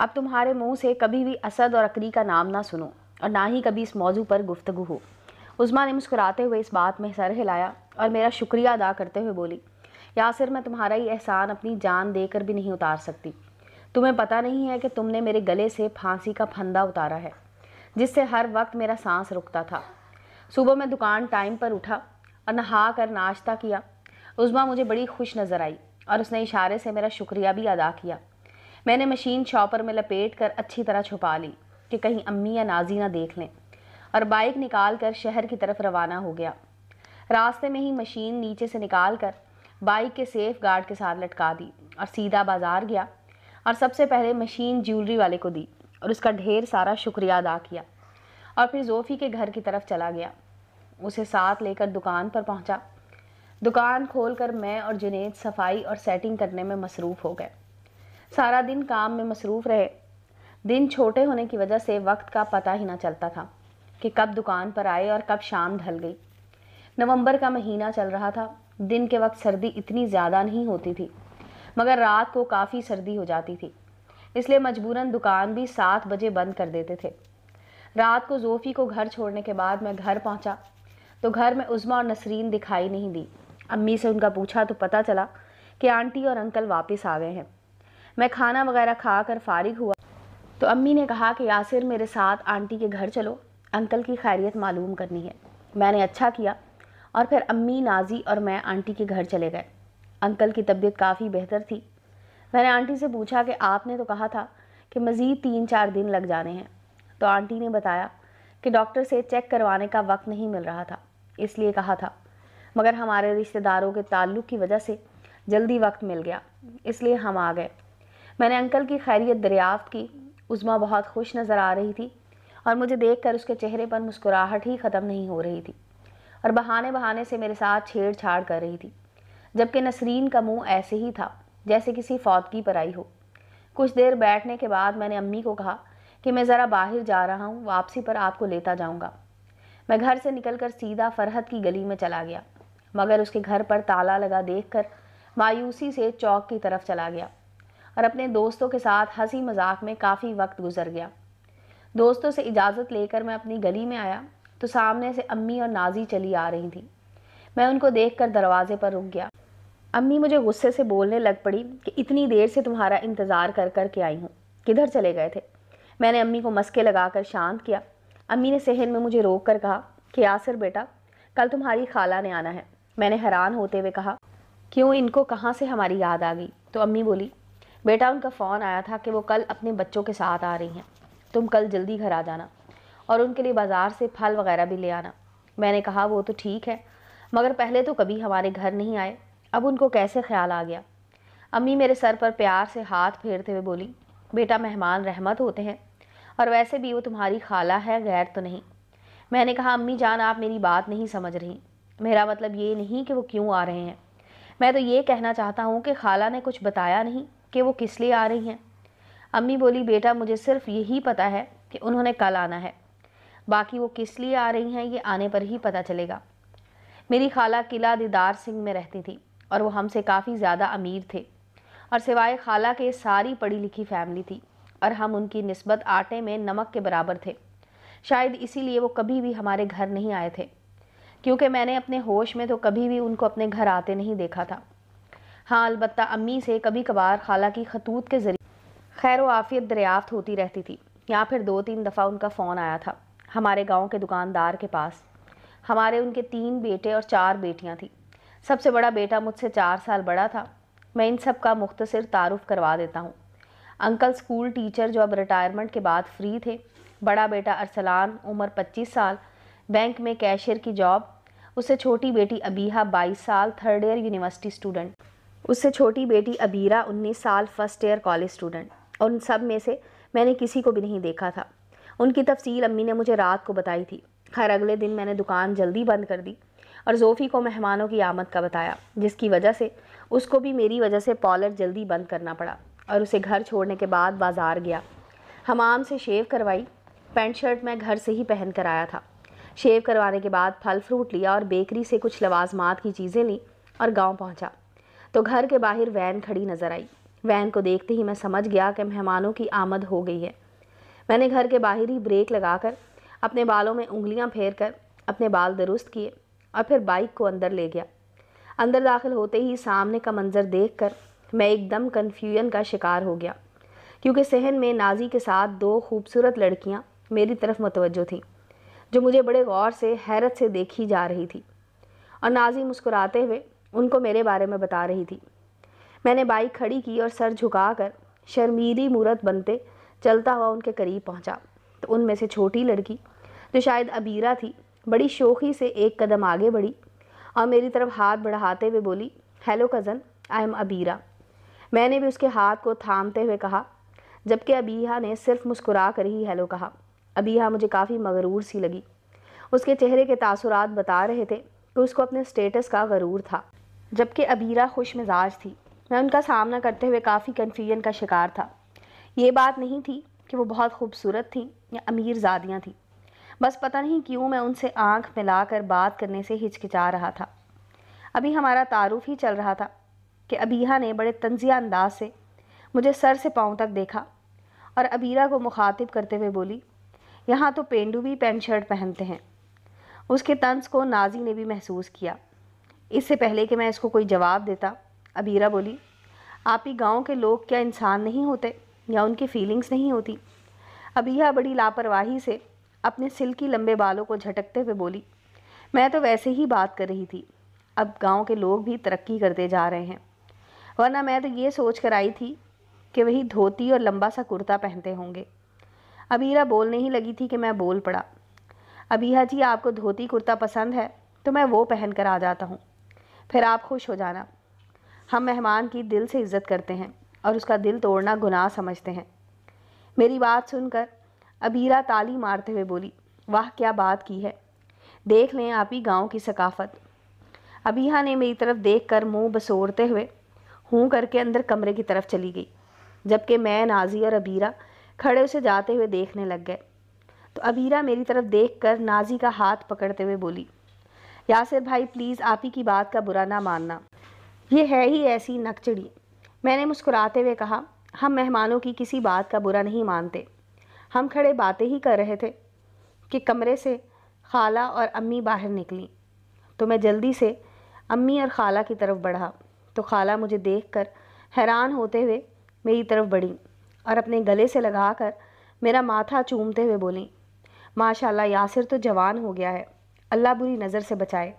अब तुम्हारे मुंह से कभी भी असद और अकरी का नाम ना सुनो और ना ही कभी इस मौजू पर गुफ्तगु हो उस्मा ने मुस्कुराते हुए इस बात में सर हिलाया और मेरा शुक्रिया अदा करते हुए बोली यासिर मैं तुम्हारा ही एहसान अपनी जान देकर भी नहीं उतार सकती तुम्हें पता नहीं है कि तुमने मेरे गले से फांसी का फंदा उतारा है जिससे हर वक्त मेरा सांस रुकता था सुबह मैं दुकान टाइम पर उठा और नहा कर नाश्ता किया उस्मा मुझे बड़ी खुश नज़र आई और उसने इशारे से मेरा शुक्रिया भी अदा किया मैंने मशीन शॉपर में लपेट कर अच्छी तरह छुपा ली कि कहीं अम्मी या नाजी ना देख लें और बाइक निकाल कर शहर की तरफ रवाना हो गया रास्ते में ही मशीन नीचे से निकाल कर बाइक के सेफ गार्ड के साथ लटका दी और सीधा बाज़ार गया और सबसे पहले मशीन ज्वेलरी वाले को दी और उसका ढेर सारा शुक्रिया अदा किया और फिर जोफ़ी के घर की तरफ चला गया उसे साथ लेकर दुकान पर पहुंचा। दुकान खोलकर मैं और जुनेद सफाई और सेटिंग करने में मसरूफ़ हो गए सारा दिन काम में मसरूफ़ रहे दिन छोटे होने की वजह से वक्त का पता ही ना चलता था कि कब दुकान पर आए और कब शाम ढल गई नवंबर का महीना चल रहा था दिन के वक्त सर्दी इतनी ज़्यादा नहीं होती थी मगर रात को काफ़ी सर्दी हो जाती थी इसलिए मजबूरन दुकान भी सात बजे बंद कर देते थे रात को जोफ़ी को घर छोड़ने के बाद मैं घर पहुंचा तो घर में उज़मा और नसरीन दिखाई नहीं दी अम्मी से उनका पूछा तो पता चला कि आंटी और अंकल वापस आ गए हैं मैं खाना वगैरह खा कर फारिग हुआ तो अम्मी ने कहा कि यासिर मेरे साथ आंटी के घर चलो अंकल की खैरियत मालूम करनी है मैंने अच्छा किया और फिर अम्मी नाजी और मैं आंटी के घर चले गए अंकल की तबीयत काफ़ी बेहतर थी मैंने आंटी से पूछा कि आपने तो कहा था कि मज़ीद तीन चार दिन लग जाने हैं तो आंटी ने बताया कि डॉक्टर से चेक करवाने का वक्त नहीं मिल रहा था इसलिए कहा था मगर हमारे रिश्तेदारों के ताल्लुक़ की वजह से जल्दी वक्त मिल गया इसलिए हम आ गए मैंने अंकल की खैरियत दरियाफ्त की उज़मा बहुत खुश नज़र आ रही थी और मुझे देख कर उसके चेहरे पर मुस्कुराहट ही ख़त्म नहीं हो रही थी और बहाने बहाने से मेरे साथ छेड़छाड़ कर रही थी जबकि नसरीन का मुंह ऐसे ही था जैसे किसी फौतगी पर आई हो कुछ देर बैठने के बाद मैंने अम्मी को कहा कि मैं ज़रा बाहर जा रहा हूँ वापसी पर आपको लेता जाऊँगा मैं घर से कर सीधा फरहत की गली में चला गया मगर उसके घर पर ताला लगा कर मायूसी से चौक की तरफ चला गया और अपने दोस्तों के साथ हंसी मजाक में काफ़ी वक्त गुजर गया दोस्तों से इजाज़त लेकर मैं अपनी गली में आया तो सामने से अम्मी और नाजी चली आ रही थी मैं उनको देख दरवाजे पर रुक गया अम्मी मुझे गुस्से से बोलने लग पड़ी कि इतनी देर से तुम्हारा इंतज़ार कर कर के आई हूँ किधर चले गए थे मैंने अम्मी को मस्के लगाकर शांत किया अम्मी ने सहन में मुझे रोक कर कहा कि यासिर बेटा कल तुम्हारी खाला ने आना है मैंने हैरान होते हुए कहा क्यों इनको कहाँ से हमारी याद आ गई तो अम्मी बोली बेटा उनका फ़ोन आया था कि वो कल अपने बच्चों के साथ आ रही हैं तुम कल जल्दी घर आ जाना और उनके लिए बाज़ार से फल वगैरह भी ले आना मैंने कहा वो तो ठीक है मगर पहले तो कभी हमारे घर नहीं आए अब उनको कैसे ख्याल आ गया अम्मी मेरे सर पर प्यार से हाथ फेरते हुए बोली बेटा मेहमान रहमत होते हैं और वैसे भी वो तुम्हारी खाला है गैर तो नहीं मैंने कहा अम्मी जान आप मेरी बात नहीं समझ रही मेरा मतलब ये नहीं कि वो क्यों आ रहे हैं मैं तो ये कहना चाहता हूँ कि खाला ने कुछ बताया नहीं कि वो किस लिए आ रही हैं अम्मी बोली बेटा मुझे सिर्फ यही पता है कि उन्होंने कल आना है बाकी वो किस लिए आ रही हैं ये आने पर ही पता चलेगा मेरी खाला किला दीदार सिंह में रहती थी और वो हमसे काफ़ी ज़्यादा अमीर थे और सिवाय खाला के सारी पढ़ी लिखी फैमिली थी और हम उनकी नस्बत आटे में नमक के बराबर थे शायद इसीलिए वो कभी भी हमारे घर नहीं आए थे क्योंकि मैंने अपने होश में तो कभी भी उनको अपने घर आते नहीं देखा था हाँ अलबत् अम्मी से कभी कभार खाला की खतूत के ज़रिए खैर आफ़ियत दरियाफ्त होती रहती थी या फिर दो तीन दफ़ा उनका फ़ोन आया था हमारे गांव के दुकानदार के पास हमारे उनके तीन बेटे और चार बेटियां थीं सबसे बड़ा बेटा मुझसे चार साल बड़ा था मैं इन सब का मुख्तर तारुफ करवा देता हूँ अंकल स्कूल टीचर जो अब रिटायरमेंट के बाद फ्री थे बड़ा बेटा अरसलान उम्र 25 साल बैंक में कैशियर की जॉब उससे छोटी बेटी अबीहा 22 साल थर्ड ईयर यूनिवर्सिटी स्टूडेंट उससे छोटी बेटी अबीरा उन्नीस साल फर्स्ट ईयर कॉलेज स्टूडेंट और उन सब में से मैंने किसी को भी नहीं देखा था उनकी तफसील अम्मी ने मुझे रात को बताई थी खैर अगले दिन मैंने दुकान जल्दी बंद कर दी और जोफ़ी को मेहमानों की आमद का बताया जिसकी वजह से उसको भी मेरी वजह से पॉलर जल्दी बंद करना पड़ा और उसे घर छोड़ने के बाद बाज़ार गया हमाम से शेव करवाई पैंट शर्ट मैं घर से ही पहन कर आया था शेव करवाने के बाद फल फ्रूट लिया और बेकरी से कुछ लवाजमात की चीज़ें ली और गांव पहुंचा। तो घर के बाहर वैन खड़ी नज़र आई वैन को देखते ही मैं समझ गया कि मेहमानों की आमद हो गई है मैंने घर के बाहर ही ब्रेक लगाकर अपने बालों में उंगलियां फेर कर अपने बाल दुरुस्त किए और फिर बाइक को अंदर ले गया अंदर दाखिल होते ही सामने का मंज़र देख कर मैं एकदम कन्फ्यूजन का शिकार हो गया क्योंकि सहन में नाजी के साथ दो खूबसूरत लड़कियाँ मेरी तरफ मतवजो थीं जो मुझे बड़े गौर से हैरत से देखी जा रही थी और नाजी मुस्कुराते हुए उनको मेरे बारे में बता रही थी मैंने बाइक खड़ी की और सर झुकाकर शर्मीली मूरत बनते चलता हुआ उनके करीब पहुंचा तो उनमें से छोटी लड़की जो शायद अबीरा थी बड़ी शोखी से एक कदम आगे बढ़ी और मेरी तरफ हाथ बढ़ाते हुए बोली hello cousin I am Abira मैंने भी उसके हाथ को थामते हुए कहा जबकि अबीहा ने सिर्फ मुस्कुरा कर ही हेलो कहा अबीहा मुझे काफ़ी मगरूर सी लगी उसके चेहरे के तासुरात बता रहे थे कि उसको अपने स्टेटस का गरूर था जबकि अबीरा खुश मिजाज थी मैं उनका सामना करते हुए काफ़ी कन्फ्यूजन का शिकार था ये बात नहीं थी कि वो बहुत खूबसूरत थी या अमीर ज़ादियाँ थीं बस पता नहीं क्यों मैं उनसे आंख मिलाकर बात करने से हिचकिचा रहा था अभी हमारा तारुफ ही चल रहा था कि अबीहा ने बड़े तंजिया अंदाज से मुझे सर से पाँव तक देखा और अबीरा को मुखातिब करते हुए बोली यहाँ तो पेंडू भी पेंट शर्ट पहनते हैं उसके तंज को नाजी ने भी महसूस किया इससे पहले कि मैं इसको कोई जवाब देता अबीरा बोली आप ही गांव के लोग क्या इंसान नहीं होते या उनकी फीलिंग्स नहीं होती अबीहा बड़ी लापरवाही से अपने सिल्की लंबे बालों को झटकते हुए बोली मैं तो वैसे ही बात कर रही थी अब गांव के लोग भी तरक्की करते जा रहे हैं वरना मैं तो ये सोच कर आई थी कि वही धोती और लंबा सा कुर्ता पहनते होंगे अबीरा बोलने ही लगी थी कि मैं बोल पड़ा अबीहा जी आपको धोती कुर्ता पसंद है तो मैं वो पहन कर आ जाता हूँ फिर आप खुश हो जाना हम मेहमान की दिल से इज्जत करते हैं और उसका दिल तोड़ना गुनाह समझते हैं मेरी बात सुनकर अबीरा ताली मारते हुए बोली वाह क्या बात की है देख लें आप ही गाँव की सकाफत अबीहा ने मेरी तरफ देख कर मुँह बसोरते हुए हूँ करके अंदर कमरे की तरफ चली गई जबकि मैं नाजी और अबीरा खड़े उसे जाते हुए देखने लग गए तो अबीरा मेरी तरफ देख कर नाजी का हाथ पकड़ते हुए बोली यासिर भाई प्लीज़ आप ही की बात का बुरा ना मानना ये है ही ऐसी नकचड़ी मैंने मुस्कुराते हुए कहा हम मेहमानों की किसी बात का बुरा नहीं मानते हम खड़े बातें ही कर रहे थे कि कमरे से खाला और अम्मी बाहर निकली तो मैं जल्दी से अम्मी और खाला की तरफ बढ़ा तो खाला मुझे देखकर हैरान होते हुए मेरी तरफ बढ़ी और अपने गले से लगाकर मेरा माथा चूमते हुए बोली माशाल्लाह यासिर तो जवान हो गया है अल्लाह बुरी नज़र से बचाए